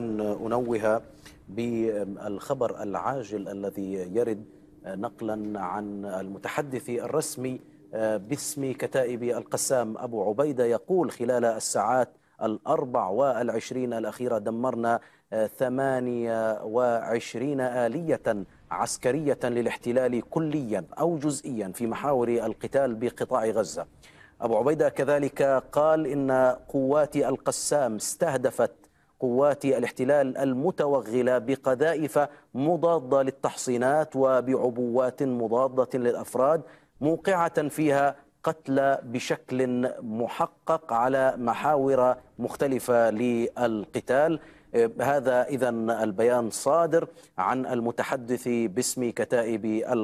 أنوه بالخبر العاجل الذي يرد نقلا عن المتحدث الرسمي باسم كتائب القسام أبو عبيدة يقول خلال الساعات الأربع والعشرين الأخيرة دمرنا ثمانية وعشرين آلية عسكرية للاحتلال كليا أو جزئيا في محاور القتال بقطاع غزة أبو عبيدة كذلك قال إن قوات القسام استهدفت قوات الاحتلال المتوغلة بقذائف مضادة للتحصينات وبعبوات مضادة للأفراد موقعة فيها قتلى بشكل محقق على محاور مختلفة للقتال هذا إذا البيان صادر عن المتحدث باسم كتائب